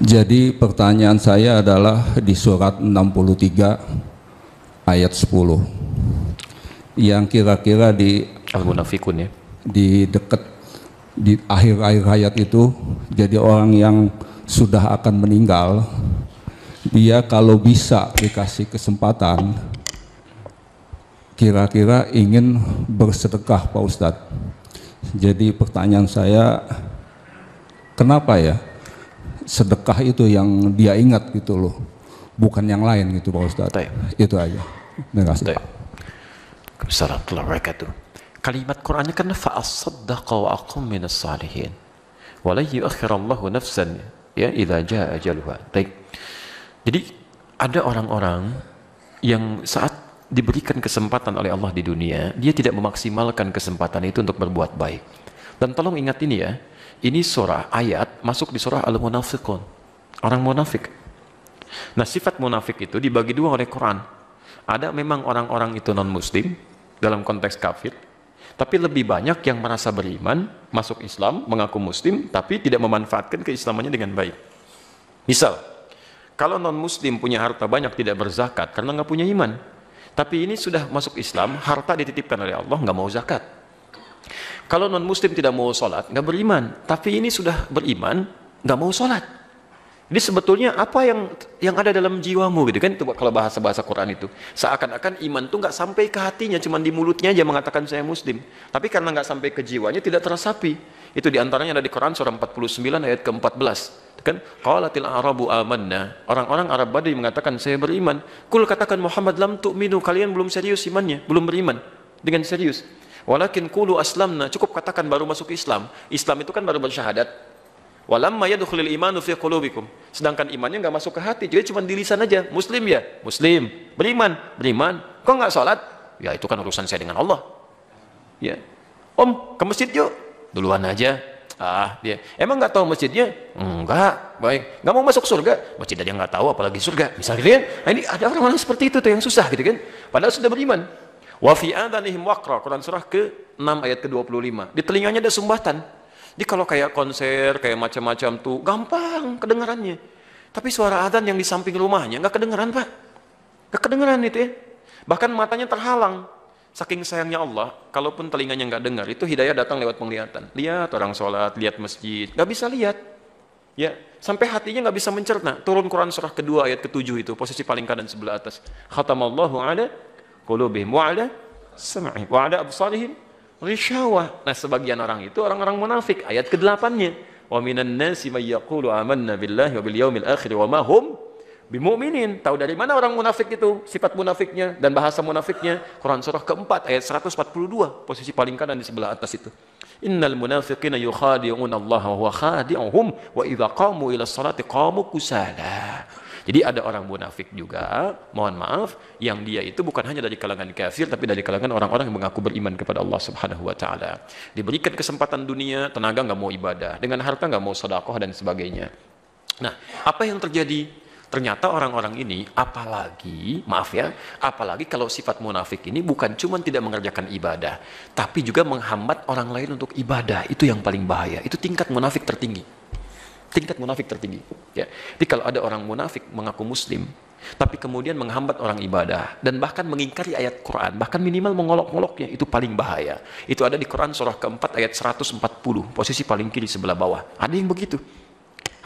Jadi pertanyaan saya adalah di surat 63 ayat 10 yang kira-kira di Al-Munafikun ya. Di dekat di akhir-akhir hayat itu jadi orang yang sudah akan meninggal dia kalau bisa dikasih kesempatan kira-kira ingin bersedekah Pak Ustadz jadi pertanyaan saya kenapa ya sedekah itu yang dia ingat gitu loh. Bukan yang lain gitu Pak Ustaz. Taip. Itu aja. Terima kasih. Assalamualaikum warahmatullahi Kalimat Qur'annya kan fa'asaddaqa wa aqum minas salihin. walayyi akhirallahu nafsan ya idha jaa ajaluha. Baik. Jadi ada orang-orang yang saat diberikan kesempatan oleh Allah di dunia, dia tidak memaksimalkan kesempatan itu untuk berbuat baik. Dan tolong ingat ini ya, ini surah ayat masuk di surah Al-Munafiqun. Orang munafik. Nah sifat munafik itu dibagi dua oleh Quran. Ada memang orang-orang itu non-muslim dalam konteks kafir, tapi lebih banyak yang merasa beriman, masuk Islam, mengaku muslim, tapi tidak memanfaatkan keislamannya dengan baik. Misal, kalau non-muslim punya harta banyak tidak berzakat karena nggak punya iman, tapi ini sudah masuk Islam, harta dititipkan oleh Allah, nggak mau zakat. Kalau non muslim tidak mau sholat, nggak beriman. Tapi ini sudah beriman, nggak mau sholat. Jadi sebetulnya apa yang yang ada dalam jiwamu gitu kan itu kalau bahasa bahasa Quran itu seakan-akan iman tuh nggak sampai ke hatinya cuma di mulutnya aja mengatakan saya muslim tapi karena nggak sampai ke jiwanya tidak terasapi itu diantaranya ada di Quran surah 49 ayat ke-14 kan qalatil arabu amanna orang-orang Arab Badui mengatakan saya beriman kul katakan Muhammad lam tu'minu kalian belum serius imannya belum beriman dengan serius Walakin kulu aslamna, cukup katakan baru masuk Islam. Islam itu kan baru bersyahadat. Walamma yadkhulul imanu fi qulubikum. Sedangkan imannya nggak masuk ke hati, jadi cuma di lisan aja. Muslim ya, muslim. Beriman, beriman. Kok nggak sholat? Ya itu kan urusan saya dengan Allah. Ya. Om, ke masjid yuk. Duluan aja. Ah, dia emang nggak tahu masjidnya? Enggak, baik. Nggak mau masuk surga? Masjid aja nggak tahu, apalagi surga. Misalnya, gitu kan? nah, ini ada orang-orang seperti itu tuh yang susah gitu kan. Padahal sudah beriman. Wa fi adanihim waqra, Quran surah ke-6 ayat ke-25. Di telinganya ada sumbatan. Jadi kalau kayak konser, kayak macam-macam tuh gampang kedengarannya. Tapi suara adzan yang di samping rumahnya nggak kedengeran Pak. Nggak kedengeran itu ya. Bahkan matanya terhalang. Saking sayangnya Allah, kalaupun telinganya nggak dengar, itu hidayah datang lewat penglihatan. Lihat orang sholat, lihat masjid, nggak bisa lihat. Ya, sampai hatinya nggak bisa mencerna. Turun Quran surah kedua ayat ketujuh itu, posisi paling kanan sebelah atas. Khatamallahu ala qulubihim wa ala sam'ihim wa ala absarihim rishawah. Nah, sebagian orang itu orang-orang munafik. Ayat ke-8-nya. Wa minan nasi may yaqulu amanna billahi wa bil yaumil akhir wa ma hum bimumin. Tahu dari mana orang munafik itu? Sifat munafiknya dan bahasa munafiknya. Quran surah keempat ayat 142, posisi paling kanan di sebelah atas itu. Innal munafiqina yukhadi'una Allah wa huwa khadi'uhum wa idza qamu ila salati qamu kusala. Jadi ada orang munafik juga, mohon maaf, yang dia itu bukan hanya dari kalangan kafir tapi dari kalangan orang-orang yang mengaku beriman kepada Allah Subhanahu wa taala. Diberikan kesempatan dunia, tenaga nggak mau ibadah, dengan harta nggak mau sedekah dan sebagainya. Nah, apa yang terjadi? Ternyata orang-orang ini apalagi, maaf ya, apalagi kalau sifat munafik ini bukan cuma tidak mengerjakan ibadah, tapi juga menghambat orang lain untuk ibadah. Itu yang paling bahaya. Itu tingkat munafik tertinggi tingkat munafik tertinggi. Ya. Jadi kalau ada orang munafik mengaku muslim, tapi kemudian menghambat orang ibadah dan bahkan mengingkari ayat Quran, bahkan minimal mengolok-oloknya itu paling bahaya. Itu ada di Quran surah keempat ayat 140, posisi paling kiri sebelah bawah. Ada yang begitu.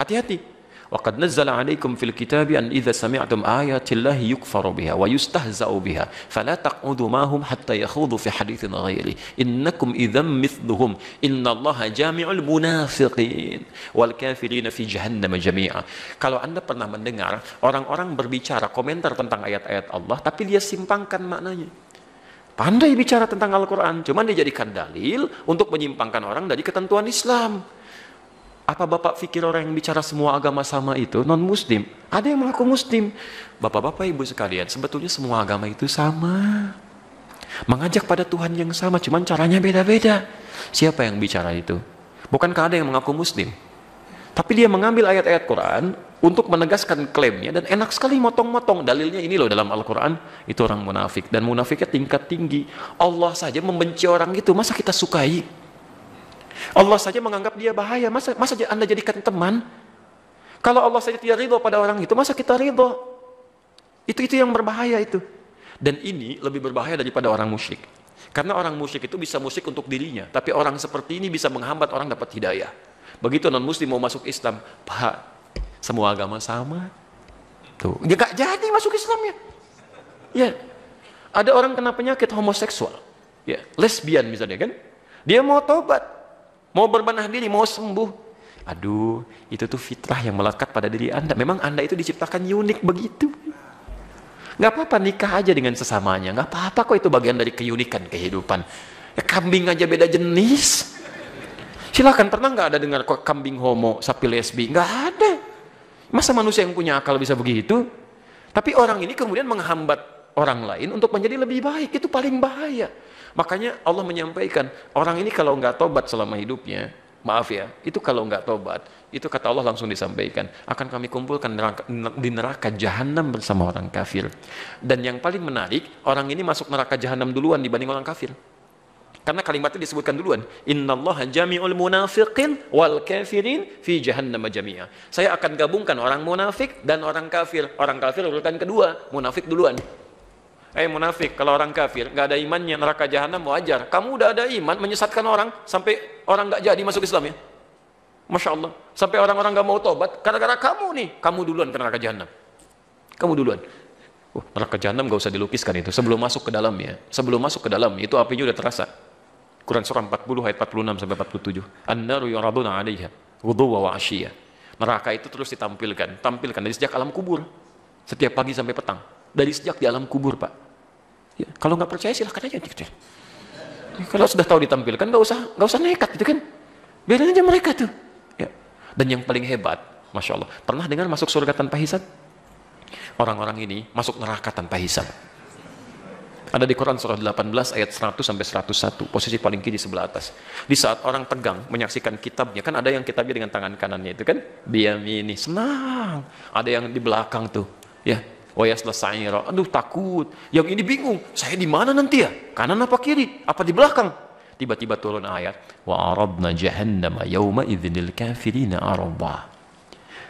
Hati-hati. وقد نزل عليكم في الكتاب أن إذا سمعتم آيات الله يكفر بها ويستهزأ بها فلا تقعدوا معهم حتى يخوضوا في حديث غيره إنكم إذا مثلهم إن الله جامع المنافقين والكافرين في جهنم جميعا kalau anda pernah mendengar orang-orang berbicara komentar tentang ayat-ayat Allah tapi dia simpangkan maknanya pandai bicara tentang Al-Quran cuman dijadikan dalil untuk menyimpangkan orang dari ketentuan Islam apa Bapak pikir orang yang bicara semua agama sama itu non-muslim? Ada yang mengaku muslim. Bapak-bapak, ibu sekalian, sebetulnya semua agama itu sama. Mengajak pada Tuhan yang sama, cuman caranya beda-beda. Siapa yang bicara itu? Bukankah ada yang mengaku muslim? Tapi dia mengambil ayat-ayat Quran untuk menegaskan klaimnya dan enak sekali motong-motong dalilnya ini loh dalam Al-Quran itu orang munafik dan munafiknya tingkat tinggi Allah saja membenci orang itu masa kita sukai Allah saja menganggap dia bahaya. Masa masa Anda jadikan teman? Kalau Allah saja tidak ridho pada orang itu, masa kita ridho? Itu itu yang berbahaya itu. Dan ini lebih berbahaya daripada orang musyrik. Karena orang musyrik itu bisa musyrik untuk dirinya, tapi orang seperti ini bisa menghambat orang dapat hidayah. Begitu non muslim mau masuk Islam, Pak, semua agama sama. Tuh, dia gak jadi masuk Islam ya. Ya. Ada orang kena penyakit homoseksual, ya, lesbian misalnya kan. Dia mau tobat, Mau berbenah diri, mau sembuh. Aduh, itu tuh fitrah yang melekat pada diri Anda. Memang Anda itu diciptakan unik begitu. Gak apa-apa nikah aja dengan sesamanya. Gak apa-apa kok itu bagian dari keunikan kehidupan. Ya, kambing aja beda jenis. Silahkan, pernah nggak ada dengar kok kambing homo, sapi lesbi? Gak ada. Masa manusia yang punya akal bisa begitu? Tapi orang ini kemudian menghambat orang lain untuk menjadi lebih baik. Itu paling bahaya. Makanya Allah menyampaikan, orang ini kalau nggak tobat selama hidupnya, maaf ya, itu kalau nggak tobat, itu kata Allah langsung disampaikan, akan kami kumpulkan di neraka jahanam bersama orang kafir. Dan yang paling menarik, orang ini masuk neraka jahanam duluan dibanding orang kafir. Karena kalimatnya disebutkan duluan. Inna jami jami'ul munafiqin wal kafirin fi jahannam jami'a. Saya akan gabungkan orang munafik dan orang kafir. Orang kafir urutan kedua, munafik duluan eh munafik, kalau orang kafir, nggak ada imannya, neraka jahanam wajar. Kamu udah ada iman, menyesatkan orang, sampai orang nggak jadi masuk Islam ya. Masya Allah. Sampai orang-orang nggak mau tobat, karena gara kamu nih, kamu duluan ke neraka jahanam. Kamu duluan. Uh, neraka jahanam nggak usah dilukiskan itu, sebelum masuk ke dalam ya Sebelum masuk ke dalam, itu apinya udah terasa. Quran surah 40 ayat 46 sampai 47. An-naru yuraduna 'alaiha ghuduwa wa 'ashiyya. Neraka itu terus ditampilkan, tampilkan dari sejak alam kubur. Setiap pagi sampai petang. Dari sejak di alam kubur, Pak Ya, kalau nggak percaya silahkan aja gitu. Ya. ya, kalau sudah tahu ditampilkan nggak usah nggak usah nekat gitu kan. Biarin aja mereka tuh. Ya. Dan yang paling hebat, masya Allah, pernah dengan masuk surga tanpa hisab? Orang-orang ini masuk neraka tanpa hisab. Ada di Quran surah 18 ayat 100 sampai 101, posisi paling kiri sebelah atas. Di saat orang tegang menyaksikan kitabnya, kan ada yang kitabnya dengan tangan kanannya itu kan, dia ini senang. Ada yang di belakang tuh, ya Wayasla oh ya, sa'ira. Aduh takut. Yang ini bingung. Saya di mana nanti ya? Kanan apa kiri? Apa di belakang? Tiba-tiba turun ayat. Wa aradna jahannama yawma idhinil kafirina arabah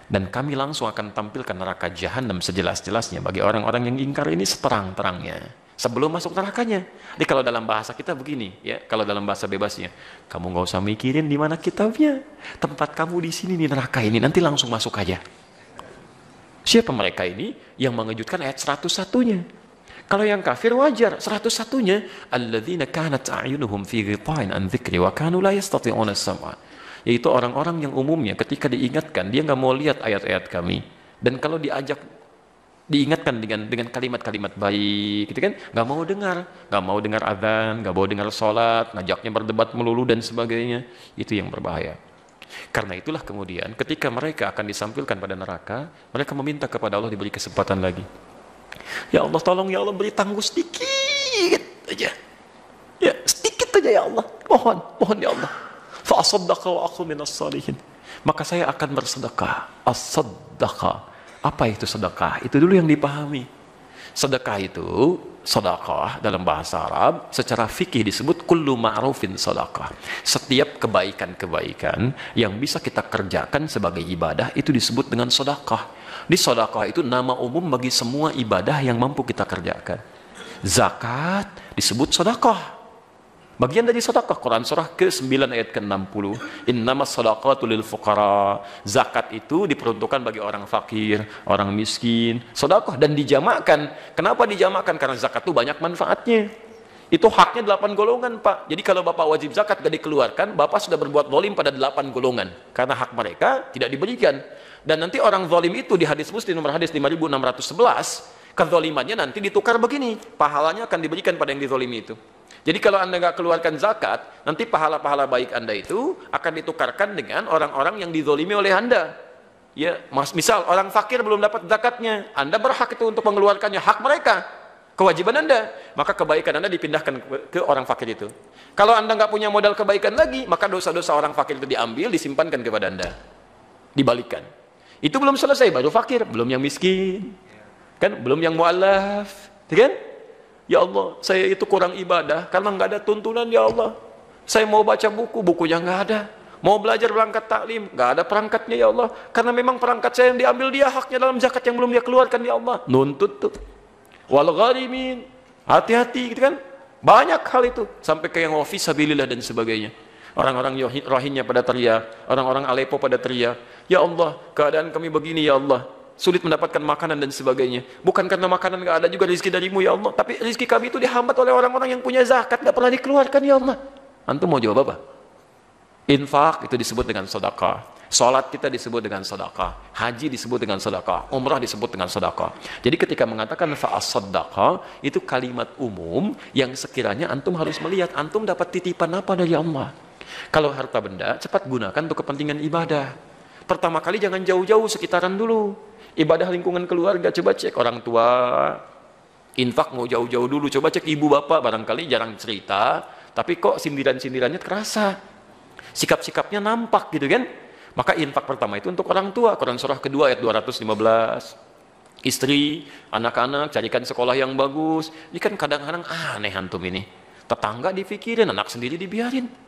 dan kami langsung akan tampilkan neraka jahanam sejelas-jelasnya bagi orang-orang yang ingkar ini seterang-terangnya sebelum masuk nerakanya. Jadi kalau dalam bahasa kita begini ya, kalau dalam bahasa bebasnya, kamu nggak usah mikirin di mana kitabnya, tempat kamu di sini nih neraka ini nanti langsung masuk aja. Siapa mereka ini? Yang mengejutkan ayat 101-nya. Kalau yang kafir wajar, 101-nya alladzina kanat a'yunuhum fi ghita'in an dzikri wa kanu la yastati'una sam'a. Yaitu orang-orang yang umumnya ketika diingatkan dia nggak mau lihat ayat-ayat kami. Dan kalau diajak diingatkan dengan dengan kalimat-kalimat baik gitu kan nggak mau dengar nggak mau dengar adzan nggak mau dengar sholat ngajaknya berdebat melulu dan sebagainya itu yang berbahaya karena itulah kemudian ketika mereka akan disampilkan pada neraka, mereka meminta kepada Allah diberi kesempatan lagi. Ya Allah tolong ya Allah beri tangguh sedikit aja. Ya, sedikit aja ya Allah. Mohon, mohon ya Allah. Fa wa aku minas salihin. Maka saya akan bersedekah. As-saddaqa. Apa itu sedekah? Itu dulu yang dipahami. Sedekah itu sedekah dalam bahasa Arab secara fikih disebut kullu ma'rufin sedekah. Setiap kebaikan-kebaikan yang bisa kita kerjakan sebagai ibadah itu disebut dengan sedekah. Di sedekah itu nama umum bagi semua ibadah yang mampu kita kerjakan. Zakat disebut sedekah. Bagian dari sedekah Quran surah ke-9 ayat ke-60, innamas shadaqatu lil fuqara. Zakat itu diperuntukkan bagi orang fakir, orang miskin. Sedekah dan dijamakkan. Kenapa dijamakkan? Karena zakat itu banyak manfaatnya. Itu haknya delapan golongan, Pak. Jadi kalau Bapak wajib zakat gak dikeluarkan, Bapak sudah berbuat zalim pada delapan golongan. Karena hak mereka tidak diberikan. Dan nanti orang zalim itu di hadis Muslim nomor hadis 5611, kezalimannya nanti ditukar begini. Pahalanya akan diberikan pada yang dizalimi itu. Jadi kalau Anda nggak keluarkan zakat, nanti pahala-pahala baik Anda itu akan ditukarkan dengan orang-orang yang dizolimi oleh Anda. Ya, mas, misal orang fakir belum dapat zakatnya, Anda berhak itu untuk mengeluarkannya, hak mereka, kewajiban Anda. Maka kebaikan Anda dipindahkan ke, ke orang fakir itu. Kalau Anda nggak punya modal kebaikan lagi, maka dosa-dosa orang fakir itu diambil, disimpankan kepada Anda. Dibalikan. Itu belum selesai, baru fakir, belum yang miskin. Kan, belum yang mualaf. Ya kan? Ya Allah, saya itu kurang ibadah karena nggak ada tuntunan ya Allah. Saya mau baca buku, bukunya nggak ada. Mau belajar perangkat taklim, nggak ada perangkatnya ya Allah. Karena memang perangkat saya yang diambil dia haknya dalam zakat yang belum dia keluarkan ya Allah. Nuntut tuh. Wal gharimin. Hati-hati gitu kan. Banyak hal itu sampai ke yang sabilillah dan sebagainya. Orang-orang rohinya pada teriak, orang-orang Aleppo pada teriak, "Ya Allah, keadaan kami begini ya Allah sulit mendapatkan makanan dan sebagainya. Bukan karena makanan nggak ada juga rezeki darimu ya Allah, tapi rezeki kami itu dihambat oleh orang-orang yang punya zakat nggak pernah dikeluarkan ya Allah. Antum mau jawab apa? Infak itu disebut dengan sedekah. Sholat kita disebut dengan sedekah, haji disebut dengan sedekah, umrah disebut dengan sedekah. Jadi ketika mengatakan faas sedekah itu kalimat umum yang sekiranya antum harus melihat antum dapat titipan apa dari Allah. Kalau harta benda cepat gunakan untuk kepentingan ibadah. Pertama kali jangan jauh-jauh sekitaran dulu. Ibadah lingkungan keluarga coba cek orang tua infak mau jauh-jauh dulu coba cek ibu bapak barangkali jarang cerita tapi kok sindiran-sindirannya terasa sikap-sikapnya nampak gitu kan maka infak pertama itu untuk orang tua Quran surah kedua ayat 215 istri anak-anak carikan sekolah yang bagus ini kan kadang-kadang aneh hantum ini tetangga dipikirin anak sendiri dibiarin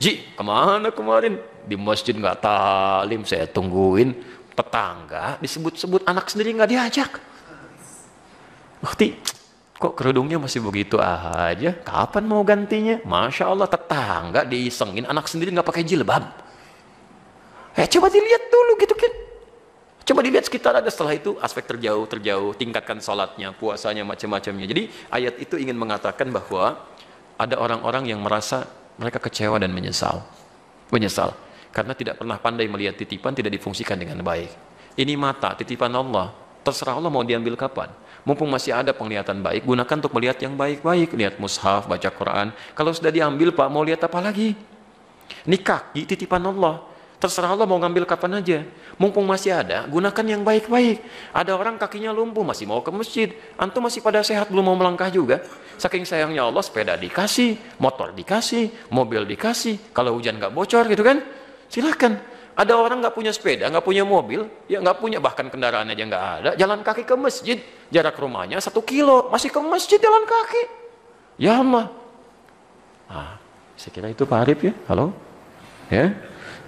Ji, kemana kemarin? Di masjid nggak talim, saya tungguin tetangga disebut-sebut anak sendiri nggak diajak Bukti kok kerudungnya masih begitu aja kapan mau gantinya Masya Allah tetangga diisengin anak sendiri nggak pakai jilbab eh coba dilihat dulu gitu kan Coba dilihat sekitar ada setelah itu aspek terjauh terjauh tingkatkan salatnya puasanya macam-macamnya. Jadi ayat itu ingin mengatakan bahwa ada orang-orang yang merasa mereka kecewa dan menyesal. Menyesal karena tidak pernah pandai melihat titipan tidak difungsikan dengan baik. Ini mata, titipan Allah. Terserah Allah mau diambil kapan. Mumpung masih ada penglihatan baik, gunakan untuk melihat yang baik-baik. Lihat mushaf, baca Quran. Kalau sudah diambil, Pak, mau lihat apa lagi? Ini kaki titipan Allah. Terserah Allah mau ngambil kapan aja. Mumpung masih ada, gunakan yang baik-baik. Ada orang kakinya lumpuh, masih mau ke masjid. Antum masih pada sehat, belum mau melangkah juga. Saking sayangnya Allah, sepeda dikasih, motor dikasih, mobil dikasih. Kalau hujan nggak bocor gitu kan. Silahkan. Ada orang nggak punya sepeda, nggak punya mobil, ya nggak punya bahkan kendaraan aja nggak ada, jalan kaki ke masjid, jarak rumahnya satu kilo, masih ke masjid jalan kaki. Ya mah ah saya kira itu Pak Arif ya, halo, ya.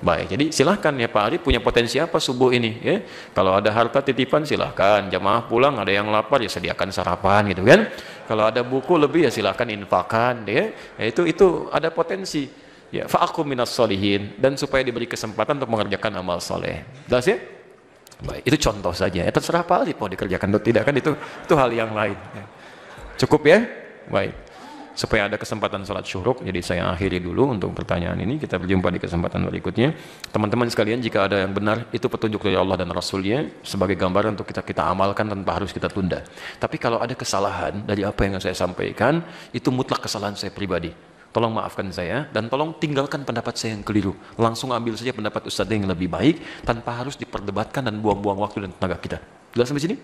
Baik, jadi silahkan ya Pak Ari punya potensi apa subuh ini ya. Kalau ada harta titipan silahkan, jamaah pulang ada yang lapar ya sediakan sarapan gitu kan. Kalau ada buku lebih ya silahkan infakan ya. ya itu itu ada potensi. Ya, fa aku minas solihin dan supaya diberi kesempatan untuk mengerjakan amal soleh. Jelas ya? Baik, itu contoh saja. Ya, terserah apa mau dikerjakan atau tidak kan itu itu hal yang lain. Ya. Cukup ya? Baik. Supaya ada kesempatan sholat syuruk jadi saya akhiri dulu untuk pertanyaan ini. Kita berjumpa di kesempatan berikutnya. Teman-teman sekalian, jika ada yang benar, itu petunjuk dari Allah dan Rasulnya sebagai gambaran untuk kita kita amalkan tanpa harus kita tunda. Tapi kalau ada kesalahan dari apa yang saya sampaikan, itu mutlak kesalahan saya pribadi tolong maafkan saya dan tolong tinggalkan pendapat saya yang keliru. Langsung ambil saja pendapat ustaz yang lebih baik tanpa harus diperdebatkan dan buang-buang waktu dan tenaga kita. Jelas sampai sini?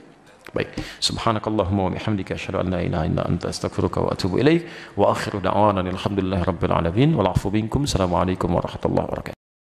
Baik. Subhanakallahumma wa bihamdika asyhadu an la ilaha illa anta astaghfiruka wa atubu ilaik wa akhiru da'wana alhamdulillahi rabbil alamin wal afu minkum. alaikum warahmatullahi wabarakatuh.